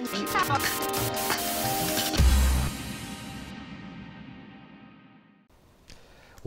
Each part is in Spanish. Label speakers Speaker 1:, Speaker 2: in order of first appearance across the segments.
Speaker 1: 嗯。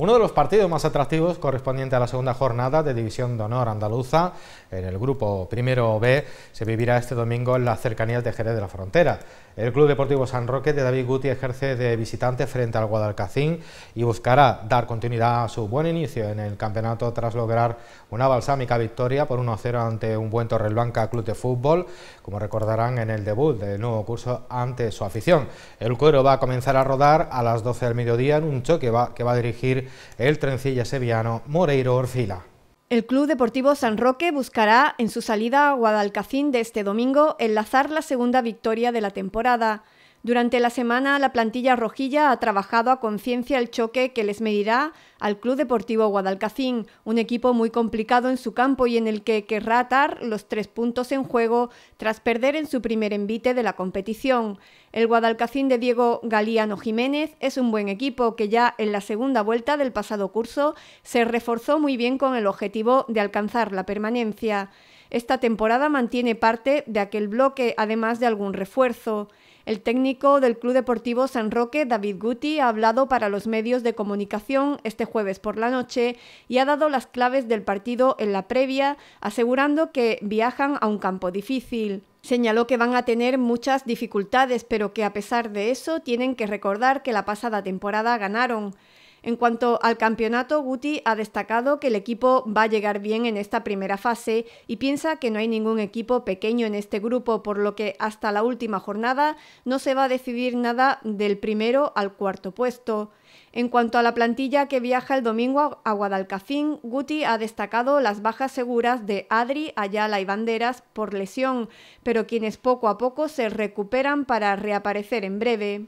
Speaker 2: Uno de los partidos más atractivos correspondiente a la segunda jornada de División de Honor Andaluza, en el grupo primero B, se vivirá este domingo en las cercanías de Jerez de la Frontera. El Club Deportivo San Roque de David Guti ejerce de visitante frente al Guadalcacín y buscará dar continuidad a su buen inicio en el campeonato tras lograr una balsámica victoria por 1-0 ante un buen blanca Club de Fútbol, como recordarán en el debut del nuevo curso ante su afición. El cuero va a comenzar a rodar a las 12 del mediodía en un choque que va a dirigir el trencilla sevillano Moreiro Orfila.
Speaker 3: El Club Deportivo San Roque buscará en su salida a Guadalcacín de este domingo enlazar la segunda victoria de la temporada. Durante la semana, la plantilla rojilla ha trabajado a conciencia el choque que les medirá al Club Deportivo Guadalcacín, un equipo muy complicado en su campo y en el que querrá atar los tres puntos en juego tras perder en su primer envite de la competición. El Guadalcacín de Diego Galiano Jiménez es un buen equipo que ya en la segunda vuelta del pasado curso se reforzó muy bien con el objetivo de alcanzar la permanencia. Esta temporada mantiene parte de aquel bloque, además de algún refuerzo. El técnico del Club Deportivo San Roque, David Guti, ha hablado para los medios de comunicación este jueves por la noche y ha dado las claves del partido en la previa, asegurando que viajan a un campo difícil. Señaló que van a tener muchas dificultades, pero que a pesar de eso tienen que recordar que la pasada temporada ganaron. En cuanto al campeonato, Guti ha destacado que el equipo va a llegar bien en esta primera fase y piensa que no hay ningún equipo pequeño en este grupo, por lo que hasta la última jornada no se va a decidir nada del primero al cuarto puesto. En cuanto a la plantilla que viaja el domingo a Guadalcafín, Guti ha destacado las bajas seguras de Adri, Ayala y Banderas por lesión, pero quienes poco a poco se recuperan para reaparecer en breve.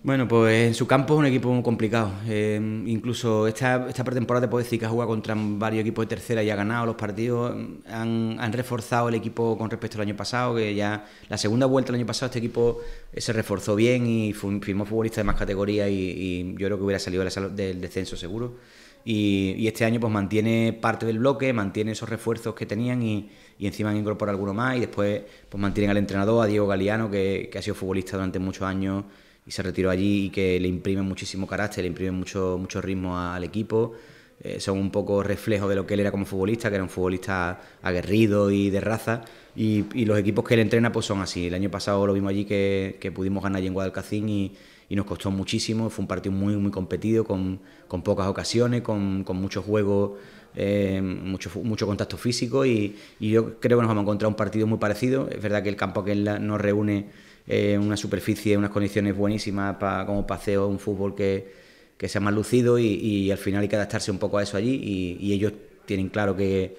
Speaker 4: Bueno, pues en su campo es un equipo muy complicado. Em, incluso esta, pretemporada te puedo decir que ha jugado contra varios equipos de tercera y ha ganado los partidos. Han, reforzado el equipo con respecto al año pasado, que ya la segunda vuelta del año pasado este equipo eh, se reforzó bien y firmó futbolista de más categoría y, yo creo que hubiera salido del descenso seguro. Y, este año pues mantiene parte del bloque, mantiene esos refuerzos que tenían y, encima han incorporado alguno más y después pues mantienen al entrenador, a Diego Galeano, que ha sido futbolista durante muchos años y se retiró allí y que le imprime muchísimo carácter, le imprime mucho, mucho ritmo al equipo. Eh, son un poco reflejo de lo que él era como futbolista, que era un futbolista aguerrido y de raza. Y, los equipos que él entrena pues son así. El año pasado lo vimos allí que, pudimos ganar allí en Guadalcacín y, nos costó muchísimo. Fue un partido muy, muy competido, con, pocas ocasiones, con, con mucho juego, eh, mucho, mucho contacto físico. Y, y, yo creo que nos vamos a encontrar un partido muy parecido. Es verdad que el campo que él nos reúne eh, una superficie, unas condiciones buenísimas para como paseo, un fútbol que, que sea más lucido y, al final hay que adaptarse un poco a eso allí y, ellos tienen claro que,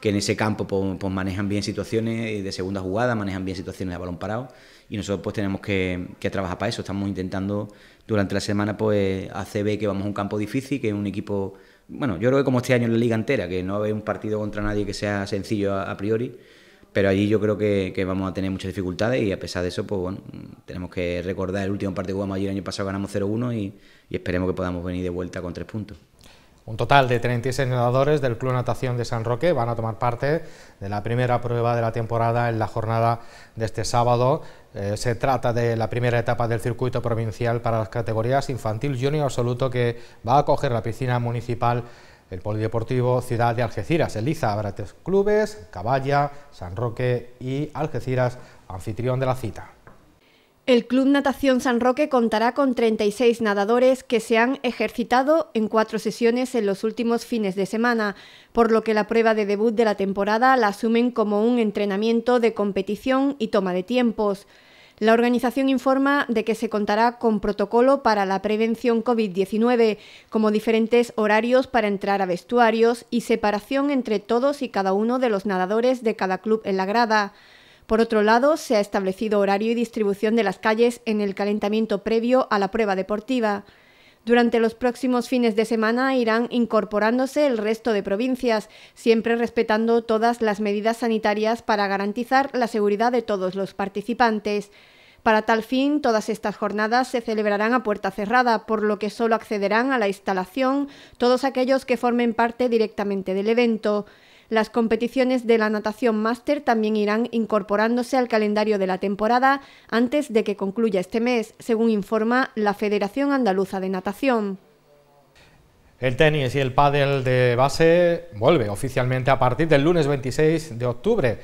Speaker 4: en ese campo pues, pues, manejan bien situaciones de segunda jugada, manejan bien situaciones de balón parado y nosotros pues tenemos que, trabajar para eso. Estamos intentando durante la semana pues hacer ver que vamos a un campo difícil, que es un equipo bueno, yo creo que como este año en la liga entera, que no hay un partido contra nadie que sea sencillo a priori, pero allí yo creo que, vamos a tener muchas dificultades y a pesar de eso, pues bueno, tenemos que recordar el último partido que jugamos allí el año pasado, ganamos 0-1 y, esperemos que podamos venir de vuelta con tres puntos.
Speaker 2: Un total de 36 nadadores del Club Natación de San Roque van a tomar parte de la primera prueba de la temporada en la jornada de este sábado. Eh, se trata de la primera etapa del circuito provincial para las categorías infantil, junior absoluto que va a acoger la piscina municipal el Polideportivo Ciudad de Algeciras. Eliza habrá clubes, Caballa, San Roque y Algeciras, anfitrión de la cita.
Speaker 3: El Club Natación San Roque contará con 36 nadadores que se han ejercitado en cuatro sesiones en los últimos fines de semana, por lo que la prueba de debut de la temporada la asumen como un entrenamiento de competición y toma de tiempos. La organización informa de que se contará con protocolo para la prevención COVID-19, como diferentes horarios para entrar a vestuarios y separación entre todos y cada uno de los nadadores de cada club en la grada. Por otro lado, se ha establecido horario y distribución de las calles en el calentamiento previo a la prueba deportiva. Durante los próximos fines de semana irán incorporándose el resto de provincias, siempre respetando todas las medidas sanitarias para garantizar la seguridad de todos los participantes. Para tal fin, todas estas jornadas se celebrarán a puerta cerrada, por lo que solo accederán a la instalación todos aquellos que formen parte directamente del evento. Las competiciones de la natación máster también irán incorporándose al calendario de la temporada antes de que concluya este mes, según informa la Federación Andaluza de Natación.
Speaker 2: El tenis y el pádel de base vuelve oficialmente a partir del lunes 26 de octubre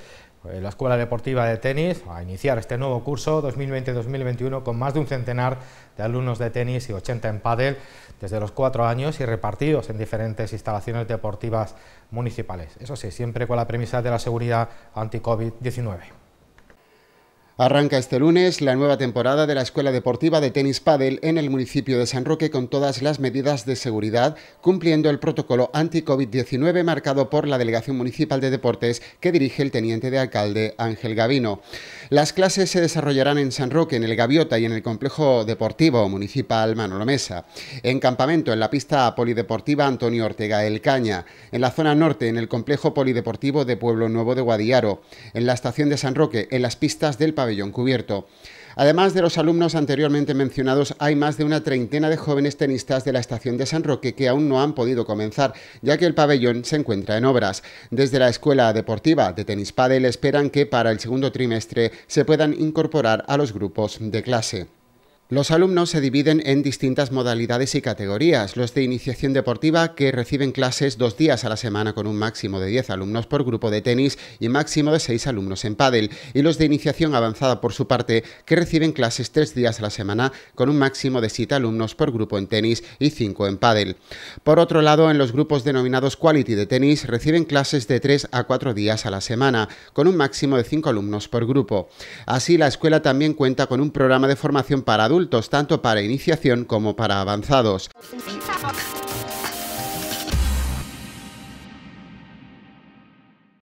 Speaker 2: la Escuela Deportiva de Tenis a iniciar este nuevo curso 2020-2021 con más de un centenar de alumnos de tenis y 80 en pádel desde los cuatro años y repartidos en diferentes instalaciones deportivas municipales. Eso sí, siempre con la premisa de la seguridad
Speaker 1: anti-COVID-19. Arranca este lunes la nueva temporada de la Escuela Deportiva de Tenis Padel en el municipio de San Roque con todas las medidas de seguridad, cumpliendo el protocolo anti-COVID-19 marcado por la Delegación Municipal de Deportes que dirige el teniente de alcalde Ángel Gavino. Las clases se desarrollarán en San Roque, en el Gaviota y en el complejo deportivo municipal Manolo Mesa. En campamento, en la pista polideportiva Antonio Ortega El Caña. En la zona norte, en el complejo polideportivo de Pueblo Nuevo de Guadiaro. En la estación de San Roque, en las pistas del pabellón pabellón cubierto. Además de los alumnos anteriormente mencionados, hay más de una treintena de jóvenes tenistas de la estación de San Roque que aún no han podido comenzar, ya que el pabellón se encuentra en obras. Desde la Escuela Deportiva de Tenis Padel esperan que para el segundo trimestre se puedan incorporar a los grupos de clase. Los alumnos se dividen en distintas modalidades y categorías. Los de iniciación deportiva que reciben clases dos días a la semana con un máximo de 10 alumnos por grupo de tenis y máximo de 6 alumnos en pádel. Y los de iniciación avanzada por su parte que reciben clases tres días a la semana con un máximo de 7 alumnos por grupo en tenis y 5 en pádel. Por otro lado, en los grupos denominados quality de tenis reciben clases de 3 a 4 días a la semana con un máximo de 5 alumnos por grupo. Así, la escuela también cuenta con un programa de formación para adultos tanto para iniciación como para avanzados.